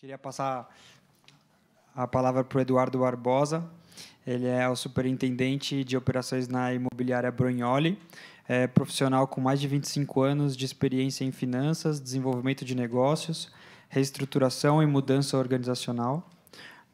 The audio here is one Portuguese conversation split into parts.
Queria passar a palavra para o Eduardo Barbosa. Ele é o superintendente de operações na imobiliária Brunholi, é profissional com mais de 25 anos de experiência em finanças, desenvolvimento de negócios, reestruturação e mudança organizacional.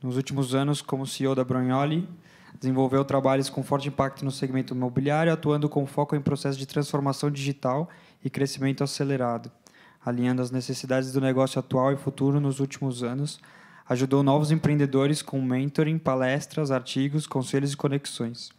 Nos últimos anos, como CEO da Brunholi, desenvolveu trabalhos com forte impacto no segmento imobiliário, atuando com foco em processos de transformação digital e crescimento acelerado alinhando as necessidades do negócio atual e futuro nos últimos anos. Ajudou novos empreendedores com mentoring, palestras, artigos, conselhos e conexões.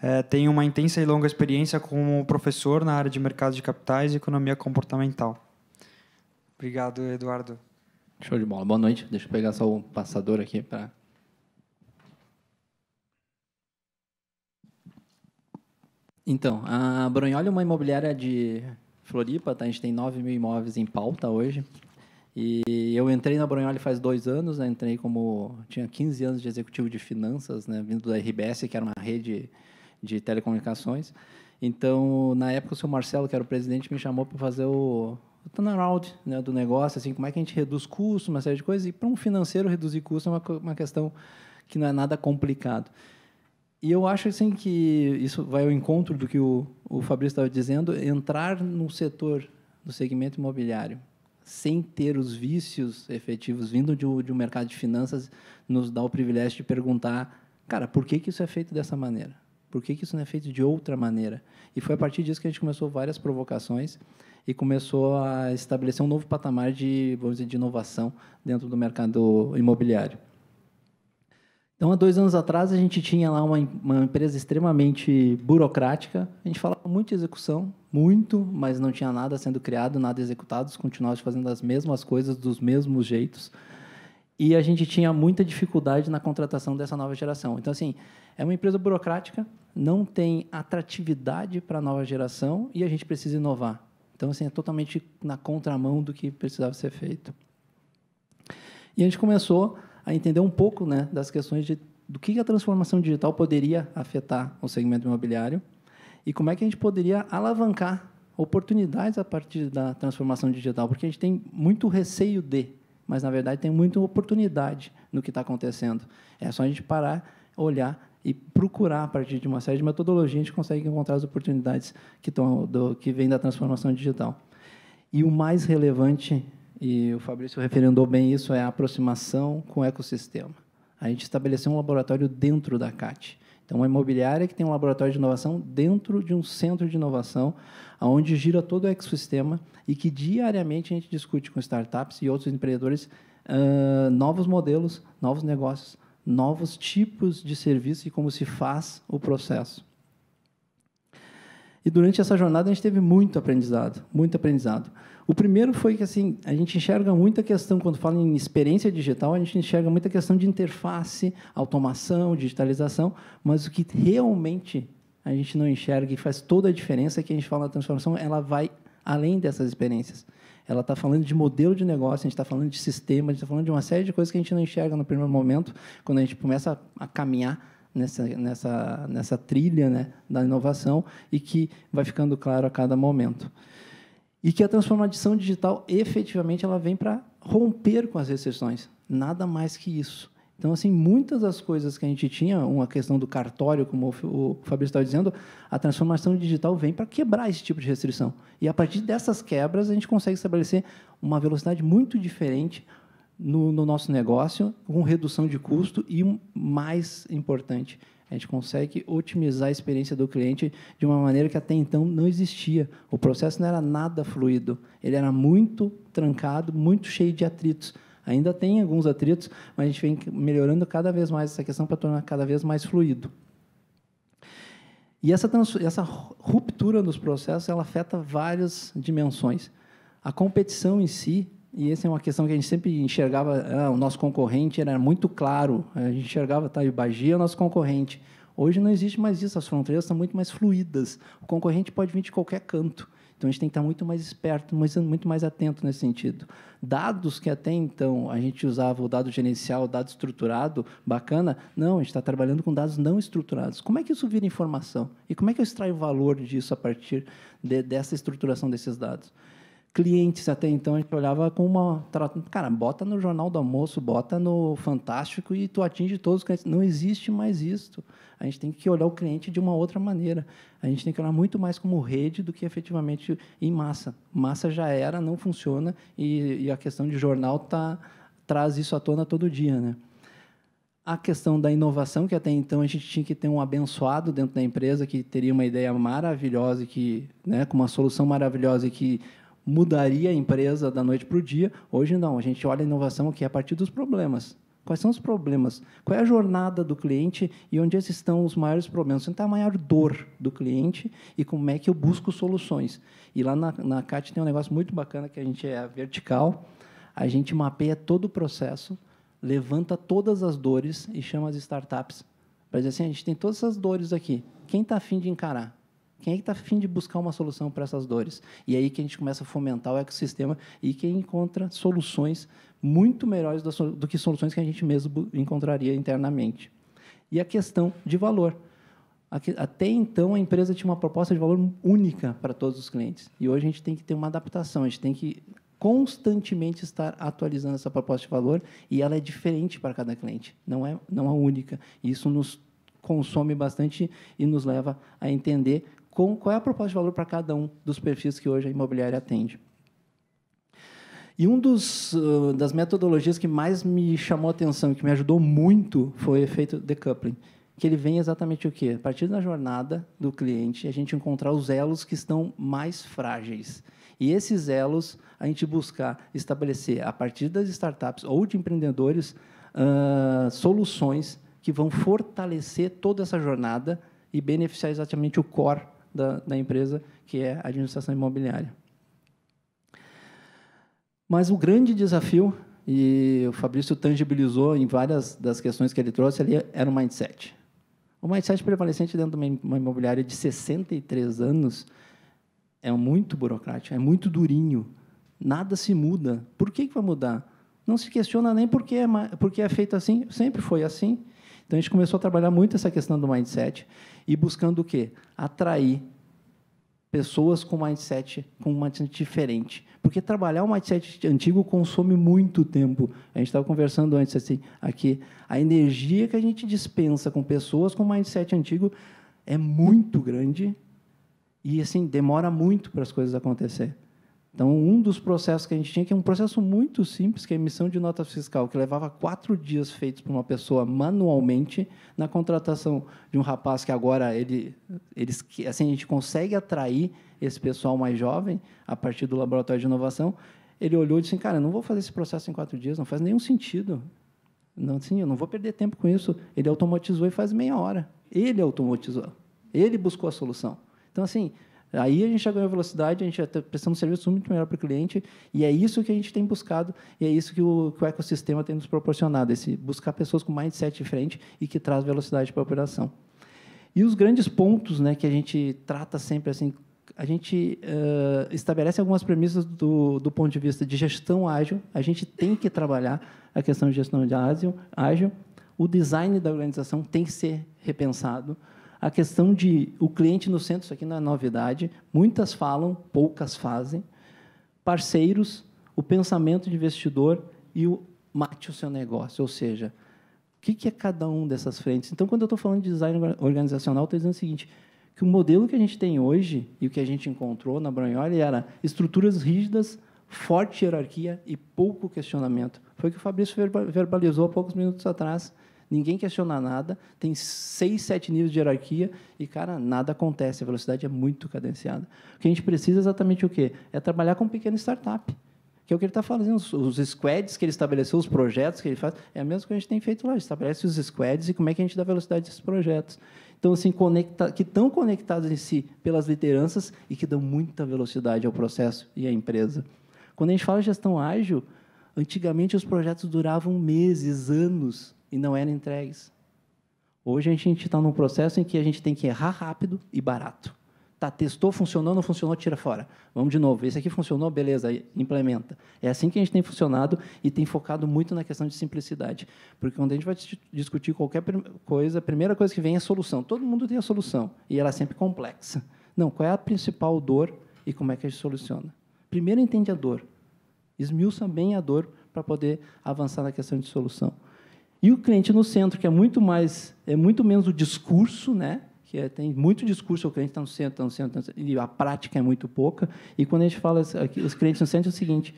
É, tem uma intensa e longa experiência como professor na área de mercado de capitais e economia comportamental. Obrigado, Eduardo. Show de bola. Boa noite. Deixa eu pegar só o passador aqui para Então, a Brunholi é uma imobiliária de Floripa, tá? a gente tem 9 mil imóveis em pauta hoje. E eu entrei na Brunholi faz dois anos, né? entrei como... tinha 15 anos de executivo de finanças, né? vindo da RBS, que era uma rede de telecomunicações. Então, na época, o seu Marcelo, que era o presidente, me chamou para fazer o, turnaround né, do negócio, assim, como é que a gente reduz custo, uma série de coisas. E para um financeiro, reduzir custo é uma, uma questão que não é nada complicado. E eu acho assim que isso vai ao encontro do que o, o Fabrício estava dizendo, entrar no setor, no segmento imobiliário, sem ter os vícios efetivos vindo de, de um mercado de finanças, nos dá o privilégio de perguntar, cara, por que, que isso é feito dessa maneira? Por que, que isso não é feito de outra maneira? E foi a partir disso que a gente começou várias provocações e começou a estabelecer um novo patamar de, vamos dizer, de inovação dentro do mercado imobiliário. Então, há dois anos atrás, a gente tinha lá uma, uma empresa extremamente burocrática. A gente falava muito de execução, muito, mas não tinha nada sendo criado, nada executado. Continuava fazendo as mesmas coisas, dos mesmos jeitos. E a gente tinha muita dificuldade na contratação dessa nova geração. Então, assim, é uma empresa burocrática, não tem atratividade para a nova geração e a gente precisa inovar. Então, assim, é totalmente na contramão do que precisava ser feito. E a gente começou a entender um pouco né, das questões de, do que a transformação digital poderia afetar o segmento imobiliário e como é que a gente poderia alavancar oportunidades a partir da transformação digital, porque a gente tem muito receio de, mas na verdade tem muita oportunidade no que está acontecendo. É só a gente parar, olhar e procurar a partir de uma série de metodologias a gente consegue encontrar as oportunidades que estão que vêm da transformação digital. E o mais relevante e o Fabrício referendou bem isso, é a aproximação com o ecossistema. A gente estabeleceu um laboratório dentro da CAT. Então, uma imobiliária que tem um laboratório de inovação dentro de um centro de inovação, onde gira todo o ecossistema e que diariamente a gente discute com startups e outros empreendedores uh, novos modelos, novos negócios, novos tipos de serviço e como se faz o processo. E durante essa jornada a gente teve muito aprendizado, muito aprendizado. O primeiro foi que assim a gente enxerga muita questão quando fala em experiência digital, a gente enxerga muita questão de interface, automação, digitalização, mas o que realmente a gente não enxerga e faz toda a diferença é que a gente fala na transformação, ela vai além dessas experiências. Ela está falando de modelo de negócio, a gente está falando de sistema, a gente está falando de uma série de coisas que a gente não enxerga no primeiro momento, quando a gente começa a caminhar nessa, nessa, nessa trilha né, da inovação e que vai ficando claro a cada momento e que a transformação digital efetivamente ela vem para romper com as restrições, nada mais que isso. Então, assim, muitas das coisas que a gente tinha, uma questão do cartório, como o Fabrício estava dizendo, a transformação digital vem para quebrar esse tipo de restrição. E a partir dessas quebras, a gente consegue estabelecer uma velocidade muito diferente no, no nosso negócio, com redução de custo e, mais importante, a gente consegue otimizar a experiência do cliente de uma maneira que até então não existia. O processo não era nada fluido, ele era muito trancado, muito cheio de atritos. Ainda tem alguns atritos, mas a gente vem melhorando cada vez mais essa questão para tornar cada vez mais fluido. E essa, essa ruptura nos processos ela afeta várias dimensões. A competição em si e essa é uma questão que a gente sempre enxergava, ah, o nosso concorrente era muito claro, a gente enxergava, tá, o Ibagi é o nosso concorrente. Hoje não existe mais isso, as fronteiras estão muito mais fluídas. O concorrente pode vir de qualquer canto. Então a gente tem que estar muito mais esperto, muito mais atento nesse sentido. Dados que até então a gente usava o dado gerencial, o dado estruturado, bacana, não, a gente está trabalhando com dados não estruturados. Como é que isso vira informação? E como é que eu extraio valor disso a partir de, dessa estruturação desses dados? clientes até então a gente olhava com uma cara bota no jornal do almoço bota no fantástico e tu atinge todos os clientes não existe mais isso a gente tem que olhar o cliente de uma outra maneira a gente tem que olhar muito mais como rede do que efetivamente em massa massa já era não funciona e, e a questão de jornal tá traz isso à tona todo dia né a questão da inovação que até então a gente tinha que ter um abençoado dentro da empresa que teria uma ideia maravilhosa que né com uma solução maravilhosa e que mudaria a empresa da noite para o dia. Hoje não, a gente olha a inovação que é a partir dos problemas. Quais são os problemas? Qual é a jornada do cliente e onde estão os maiores problemas? Onde está a maior dor do cliente e como é que eu busco soluções? E lá na, na CAT tem um negócio muito bacana que a gente é vertical, a gente mapeia todo o processo, levanta todas as dores e chama as startups. Para dizer assim, a gente tem todas essas dores aqui, quem está afim de encarar? Quem é que está afim de buscar uma solução para essas dores? E aí que a gente começa a fomentar o ecossistema e quem encontra soluções muito melhores do, do que soluções que a gente mesmo encontraria internamente. E a questão de valor. Até então, a empresa tinha uma proposta de valor única para todos os clientes. E hoje a gente tem que ter uma adaptação, a gente tem que constantemente estar atualizando essa proposta de valor e ela é diferente para cada cliente, não é, não é única. Isso nos consome bastante e nos leva a entender com qual é a proposta de valor para cada um dos perfis que hoje a imobiliária atende. E um dos ah, das metodologias que mais me chamou a atenção, que me ajudou muito, foi o efeito decoupling, que ele vem exatamente o quê? A partir da jornada do cliente, a gente encontrar os elos que estão mais frágeis. E esses elos a gente buscar estabelecer a partir das startups ou de empreendedores uh, soluções que vão fortalecer toda essa jornada e beneficiar exatamente o core da, da empresa, que é a administração imobiliária. Mas o grande desafio, e o Fabrício tangibilizou em várias das questões que ele trouxe ali, era o mindset. O mindset prevalecente dentro de uma imobiliária de 63 anos é muito burocrático, é muito durinho. Nada se muda. Por que, que vai mudar? Não se questiona nem por que, é, porque é feito assim, sempre foi assim. Então a gente começou a trabalhar muito essa questão do mindset. E buscando o quê? Atrair pessoas com mindset, com um mindset diferente. Porque trabalhar o um mindset antigo consome muito tempo. A gente estava conversando antes assim, aqui, a energia que a gente dispensa com pessoas com mindset antigo é muito grande e assim demora muito para as coisas acontecer. Então, um dos processos que a gente tinha, que é um processo muito simples, que é a emissão de nota fiscal, que levava quatro dias feitos por uma pessoa manualmente, na contratação de um rapaz que agora ele, eles, assim, a gente consegue atrair esse pessoal mais jovem a partir do laboratório de inovação. Ele olhou e disse: assim, Cara, eu não vou fazer esse processo em quatro dias, não faz nenhum sentido. Não, assim, eu não vou perder tempo com isso. Ele automatizou e faz meia hora. Ele automatizou. Ele buscou a solução. Então, assim, Aí a gente já ganhou velocidade, a gente já está prestando um serviço muito melhor para o cliente, e é isso que a gente tem buscado, e é isso que o, que o ecossistema tem nos proporcionado, esse buscar pessoas com mindset diferente e que traz velocidade para a operação. E os grandes pontos né, que a gente trata sempre, assim, a gente uh, estabelece algumas premissas do, do ponto de vista de gestão ágil, a gente tem que trabalhar a questão de gestão de ágil, ágil o design da organização tem que ser repensado, a questão de o cliente no centro, isso aqui não é novidade, muitas falam, poucas fazem, parceiros, o pensamento de investidor e o mate o seu negócio, ou seja, o que é cada um dessas frentes. Então, quando eu estou falando de design organizacional, estou dizendo o seguinte, que o modelo que a gente tem hoje e o que a gente encontrou na Bragnoli era estruturas rígidas, forte hierarquia e pouco questionamento. Foi o que o Fabrício verbalizou há poucos minutos atrás, ninguém questiona nada, tem seis, sete níveis de hierarquia e, cara, nada acontece, a velocidade é muito cadenciada. O que a gente precisa é exatamente o quê? É trabalhar com um pequeno startup, que é o que ele está fazendo, os squads que ele estabeleceu, os projetos que ele faz, é a mesma que a gente tem feito lá, a gente estabelece os squads e como é que a gente dá velocidade a esses projetos. Então, assim, conecta, que estão conectados em si pelas lideranças e que dão muita velocidade ao processo e à empresa. Quando a gente fala gestão ágil, antigamente os projetos duravam meses, anos e não eram entregues. Hoje a gente está num processo em que a gente tem que errar rápido e barato. Tá, testou, funcionou, não funcionou, tira fora. Vamos de novo. Esse aqui funcionou, beleza, implementa. É assim que a gente tem funcionado e tem focado muito na questão de simplicidade. Porque quando a gente vai discutir qualquer coisa, a primeira coisa que vem é a solução. Todo mundo tem a solução e ela é sempre complexa. Não, qual é a principal dor e como é que a gente soluciona? Primeiro entende a dor. Esmiuça bem a dor para poder avançar na questão de solução. E o cliente no centro, que é muito mais, é muito menos o discurso, né? que é, tem muito discurso, o cliente está no centro, está no centro, tá no centro, e a prática é muito pouca. E quando a gente fala assim, aqui, os clientes no centro, é o seguinte,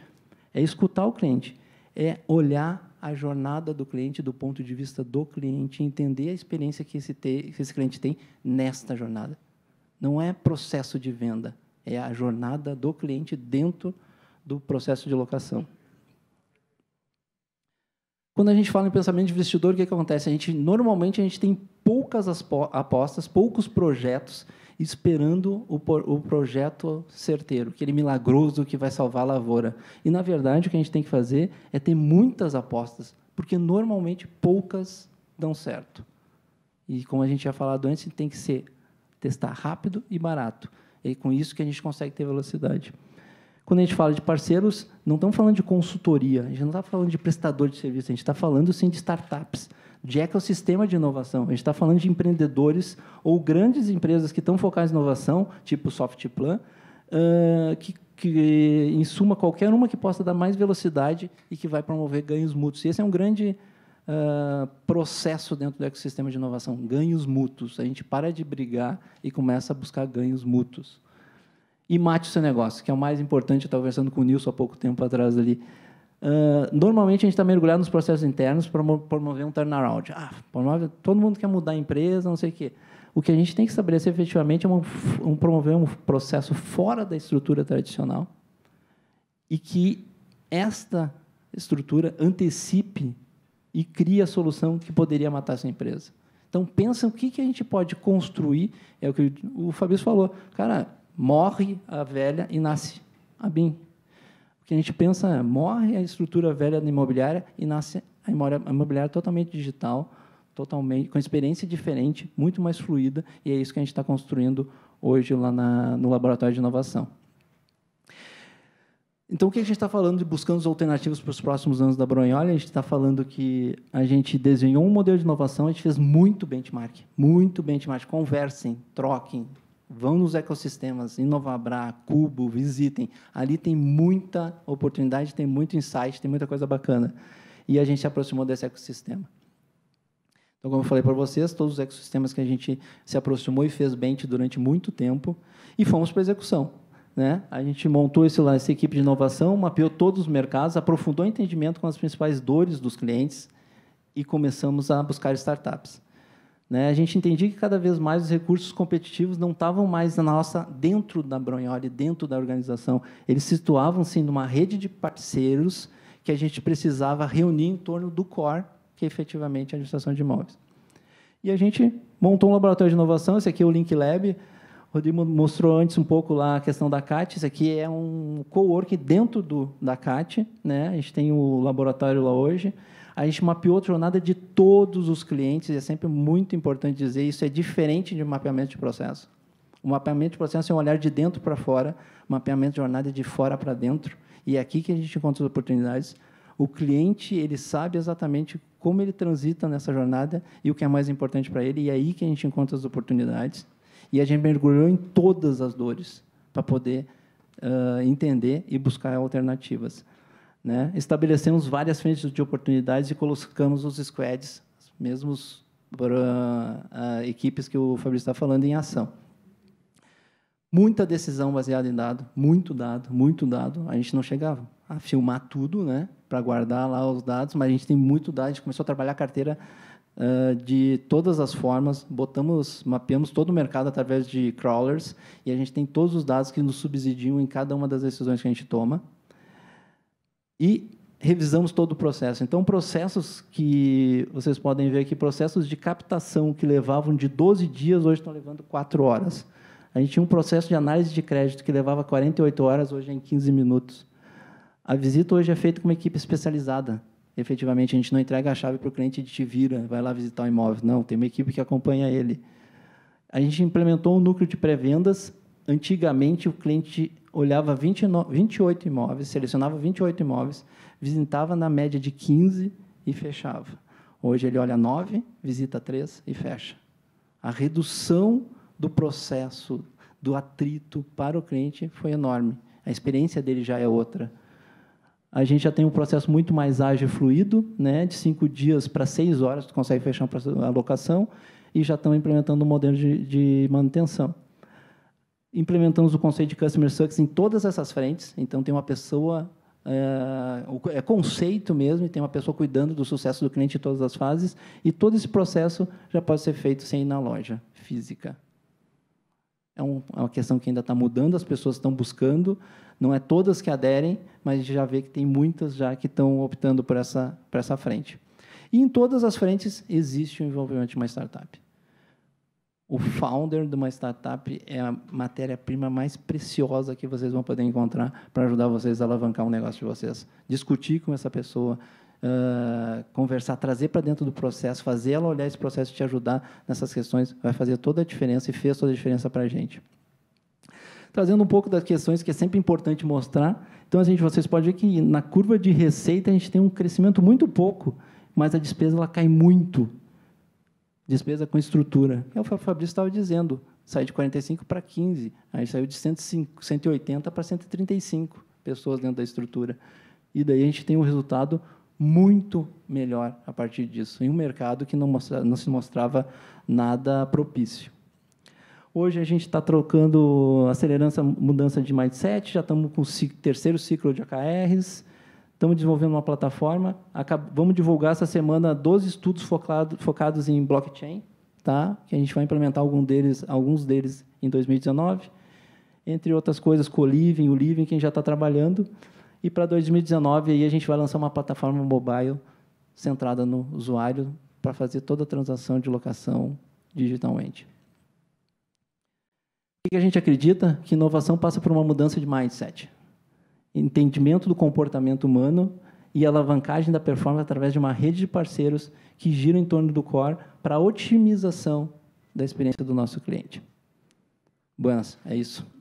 é escutar o cliente, é olhar a jornada do cliente do ponto de vista do cliente, entender a experiência que esse, te, que esse cliente tem nesta jornada. Não é processo de venda, é a jornada do cliente dentro do processo de locação. Quando a gente fala em pensamento de investidor, o que, que acontece? A gente normalmente a gente tem poucas apostas, poucos projetos esperando o, o projeto certeiro, aquele milagroso que vai salvar a lavoura. E na verdade o que a gente tem que fazer é ter muitas apostas, porque normalmente poucas dão certo. E como a gente já falado antes, tem que ser testar rápido e barato. E é com isso que a gente consegue ter velocidade. Quando a gente fala de parceiros, não estamos falando de consultoria, a gente não está falando de prestador de serviço, a gente está falando sim de startups, de ecossistema de inovação. A gente está falando de empreendedores ou grandes empresas que estão focadas em inovação, tipo Softplan, uh, que, que, em suma, qualquer uma que possa dar mais velocidade e que vai promover ganhos mútuos. E esse é um grande Uh, processo dentro do ecossistema de inovação, ganhos mútuos. A gente para de brigar e começa a buscar ganhos mútuos e mate o seu negócio, que é o mais importante. Eu estava conversando com o Nilson há pouco tempo atrás ali. Uh, normalmente a gente está mergulhado nos processos internos para promover um turnaround. Ah, promove, todo mundo quer mudar a empresa, não sei o quê. O que a gente tem que estabelecer efetivamente é um, promover um processo fora da estrutura tradicional e que esta estrutura antecipe e crie a solução que poderia matar essa empresa. Então, pensa o que, que a gente pode construir. É o que o Fabrício falou. Cara, morre a velha e nasce a BIM. O que a gente pensa é, morre a estrutura velha da imobiliária e nasce a imobiliária totalmente digital, totalmente com experiência diferente, muito mais fluida, e é isso que a gente está construindo hoje lá na, no Laboratório de Inovação. Então, o que a gente está falando de buscando as alternativas para os próximos anos da Bronhola? A gente está falando que a gente desenhou um modelo de inovação, a gente fez muito benchmark, muito benchmark. Conversem, troquem, Vão nos ecossistemas, Inovabra, Cubo, visitem. Ali tem muita oportunidade, tem muito insight, tem muita coisa bacana. E a gente se aproximou desse ecossistema. Então, como eu falei para vocês, todos os ecossistemas que a gente se aproximou e fez bem durante muito tempo, e fomos para a execução. Né? A gente montou esse, essa equipe de inovação, mapeou todos os mercados, aprofundou o entendimento com as principais dores dos clientes e começamos a buscar startups. Né? A gente entendia que cada vez mais os recursos competitivos não estavam mais na nossa dentro da Bronholi, dentro da organização. Eles situavam-se numa rede de parceiros que a gente precisava reunir em torno do core, que é, efetivamente é a administração de imóveis. E a gente montou um laboratório de inovação, esse aqui é o Link Lab. O Rodrigo mostrou antes um pouco lá a questão da CAT. Isso aqui é um co-work dentro do, da CAT. Né? A gente tem o laboratório lá hoje. A gente mapeou a jornada de todos os clientes, e é sempre muito importante dizer, isso é diferente de mapeamento de processo. O mapeamento de processo é um olhar de dentro para fora, mapeamento de jornada é de fora para dentro, e é aqui que a gente encontra as oportunidades. O cliente, ele sabe exatamente como ele transita nessa jornada e o que é mais importante para ele, e é aí que a gente encontra as oportunidades. E a gente mergulhou em todas as dores para poder uh, entender e buscar alternativas. Né? Estabelecemos várias frentes de oportunidades e colocamos os squads, mesmos uh, ah, uh, equipes que o Fabrício está falando, em ação. Muita decisão baseada em dado, muito dado, muito dado. A gente não chegava a filmar tudo, né, para guardar lá os dados, mas a gente tem muito dado. A gente começou a trabalhar a carteira Uh, de todas as formas, botamos, mapeamos todo o mercado através de crawlers e a gente tem todos os dados que nos subsidiam em cada uma das decisões que a gente toma e revisamos todo o processo. Então, processos que vocês podem ver aqui, processos de captação que levavam de 12 dias, hoje estão levando 4 horas. A gente tinha um processo de análise de crédito que levava 48 horas, hoje é em 15 minutos. A visita hoje é feita com uma equipe especializada. Efetivamente, a gente não entrega a chave para o cliente e te vira, vai lá visitar o imóvel. Não, tem uma equipe que acompanha ele. A gente implementou um núcleo de pré-vendas. Antigamente, o cliente olhava 29, 28 imóveis, selecionava 28 imóveis, visitava na média de 15 e fechava. Hoje ele olha 9, visita 3 e fecha. A redução do processo do atrito para o cliente foi enorme. A experiência dele já é outra. A gente já tem um processo muito mais ágil e fluido, né? de cinco dias para seis horas, tu consegue fechar a locação, e já estão implementando um modelo de, de manutenção implementamos o conceito de Customer Success em todas essas frentes. Então, tem uma pessoa, é, é, conceito mesmo, e tem uma pessoa cuidando do sucesso do cliente em todas as fases. E todo esse processo já pode ser feito sem ir na loja física. É, um, é uma questão que ainda está mudando, as pessoas estão buscando. Não é todas que aderem, mas já vê que tem muitas já que estão optando por essa, por essa frente. E em todas as frentes existe o envolvimento de uma startup o founder de uma startup é a matéria-prima mais preciosa que vocês vão poder encontrar para ajudar vocês a alavancar um negócio de vocês. Discutir com essa pessoa, uh, conversar, trazer para dentro do processo, fazer ela olhar esse processo e te ajudar nessas questões, vai fazer toda a diferença e fez toda a diferença para a gente. Trazendo um pouco das questões que é sempre importante mostrar. Então, a gente, vocês podem ver que na curva de receita a gente tem um crescimento muito pouco, mas a despesa ela cai muito Despesa com estrutura. É o Fabrício estava dizendo. Sai de 45 para 15. Aí saiu de 105, 180 para 135 pessoas dentro da estrutura. E daí a gente tem um resultado muito melhor a partir disso, em um mercado que não, mostra, não se mostrava nada propício. Hoje a gente está trocando, acelerando mudança de mindset, já estamos com o terceiro ciclo de AKRs, Estamos desenvolvendo uma plataforma. Vamos divulgar essa semana 12 estudos focado, focados em blockchain, tá? que a gente vai implementar algum deles, alguns deles em 2019. Entre outras coisas, com o Living, o Living, quem já está trabalhando. E para 2019, aí, a gente vai lançar uma plataforma mobile centrada no usuário para fazer toda a transação de locação digitalmente. O que a gente acredita? Que inovação passa por uma mudança de mindset entendimento do comportamento humano e alavancagem da performance através de uma rede de parceiros que giram em torno do core para otimização da experiência do nosso cliente. Buenas, é isso.